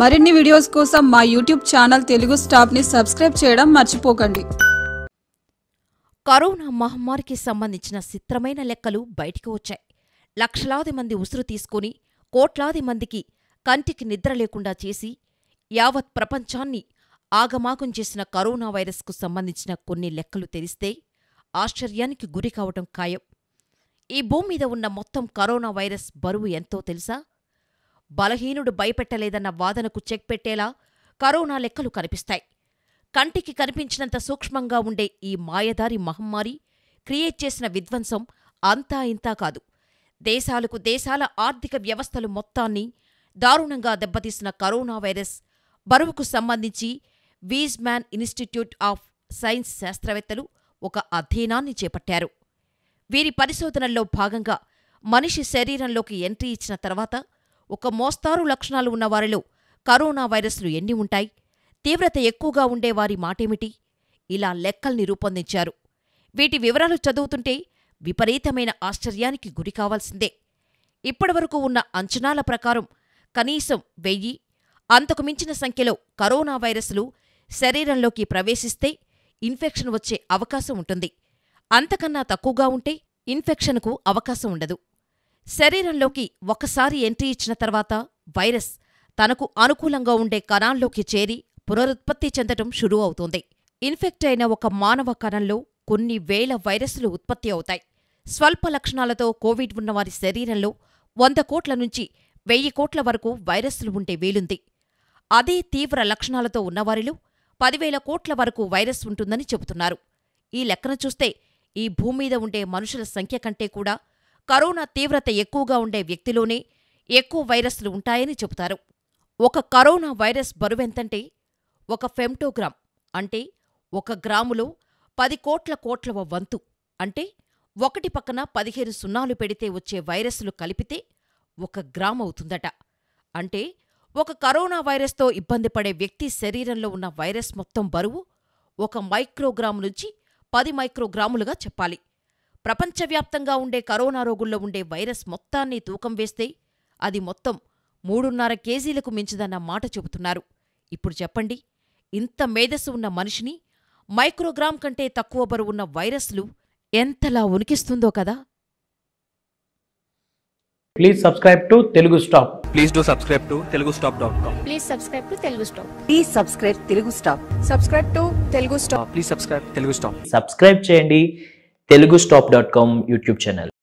మరిన్ని వీడియోస్ కోసం మా యూట్యూబ్ ఛానల్ తెలుగు ని సబ్స్క్రైబ్ చేయడం మర్చిపోకండి కరోనా మహమ్మారికి సంబంధించిన చిత్రమైన లెక్కలు బయటికి వచ్చాయి లక్షలాది మంది ఉసురు తీసుకుని కోట్లాది మందికి కంటికి నిద్ర లేకుండా చేసి యావత్ ప్రపంచాన్ని ఆగమాగం చేసిన కరోనా వైరస్కు సంబంధించిన కొన్ని లెక్కలు తెలిస్తే ఆశ్చర్యానికి గురి కావటం ఖాయం ఈ భూమి మీద ఉన్న మొత్తం కరోనా వైరస్ బరువు ఎంతో తెలుసా బలహీనుడు భయపెట్టలేదన్న వాదనకు చెక్ పెట్టేలా కరోనా లెక్కలు కనిపిస్తాయి కంటికి కనిపించినంత సూక్ష్మంగా ఉండే ఈ మాయదారి మహమ్మారి క్రియేట్ చేసిన విధ్వంసం అంతా ఇంతా కాదు దేశాలకు దేశాల ఆర్థిక వ్యవస్థలు మొత్తాన్ని దారుణంగా దెబ్బతీసిన కరోనా వైరస్ బరువుకు సంబంధించి వీజ్మ్యాన్ ఇన్స్టిట్యూట్ ఆఫ్ సైన్స్ శాస్త్రవేత్తలు ఒక అధ్యయనాన్ని చేపట్టారు వీరి పరిశోధనల్లో భాగంగా మనిషి శరీరంలోకి ఎంట్రీ ఇచ్చిన తర్వాత ఒక మోస్తారు లక్షణాలు ఉన్న వారిలో కరోనా వైరస్లు ఎన్ని ఉంటాయి తీవ్రత ఎక్కువగా ఉండేవారి మాటేమిటి ఇలా లెక్కల్ని రూపొందించారు వీటి వివరాలు చదువుతుంటే విపరీతమైన ఆశ్చర్యానికి కావాల్సిందే ఇప్పటివరకు ఉన్న అంచనాల ప్రకారం కనీసం వెయ్యి అంతకు మించిన సంఖ్యలో కరోనా వైరస్లు శరీరంలోకి ప్రవేశిస్తే ఇన్ఫెక్షన్ వచ్చే అవకాశం ఉంటుంది అంతకన్నా తక్కువగా ఉంటే ఇన్ఫెక్షన్కు అవకాశం ఉండదు శరీరంలోకి ఒకసారి ఎంట్రీ ఇచ్చిన తర్వాత వైరస్ తనకు అనుకూలంగా ఉండే కణాల్లోకి చేరి పునరుత్పత్తి చెందటం షురూ అవుతుంది ఇన్ఫెక్ట్ అయిన ఒక మానవ కణంలో కొన్ని వేల వైరస్లు ఉత్పత్తి అవుతాయి స్వల్ప లక్షణాలతో కోవిడ్ ఉన్నవారి శరీరంలో వంద కోట్ల నుంచి వెయ్యి కోట్ల వరకు వైరస్లు ఉండే వీలుంది అదే తీవ్ర లక్షణాలతో ఉన్నవారిలో పదివేల కోట్ల వరకు వైరస్ ఉంటుందని చెబుతున్నారు ఈ లెక్కన చూస్తే ఈ భూమ్మీద ఉండే మనుషుల సంఖ్య కంటే కూడా కరోనా తీవ్రత ఎక్కువగా ఉండే వ్యక్తిలోనే ఎక్కువ వైరస్లు ఉంటాయని చెబుతారు ఒక కరోనా వైరస్ బరువెంతంటే ఒక ఫెమ్టోగ్రామ్ అంటే ఒక గ్రాములో పది కోట్ల కోట్ల వంతు అంటే ఒకటి పక్కన పదిహేను సున్నాలు పెడితే వచ్చే వైరస్లు కలిపితే ఒక గ్రామ్ అవుతుందట అంటే ఒక కరోనా వైరస్తో ఇబ్బంది పడే వ్యక్తి శరీరంలో ఉన్న వైరస్ మొత్తం బరువు ఒక మైక్రోగ్రాము నుంచి పది మైక్రోగ్రాములుగా చెప్పాలి ప్రపంచవ్యాప్తంగా ఉండే కరోనా రోగుల్లో ఉండే వైరస్ మొత్తాన్ని తూకం వేస్తే అది మొత్తం మూడున్నర కేజీలకు మించిదన్న మాట చెబుతున్నారు ఇప్పుడు చెప్పండి ఇంత మేధస్సు ఉన్న మనిషిని మైక్రోగ్రామ్ కంటే తక్కువ బరువున్న వైరస్లు ఎంతలా ఉనికిస్తుందో కదా please subscribe to Telugu stop please do subscribe to Telugu stop dot com please subscribe to Telugu stop please subscribe Telugu stop subscribe to Telugu stop please subscribe Telugu stop subscribe చేయండి Telugu stop dot com YouTube channel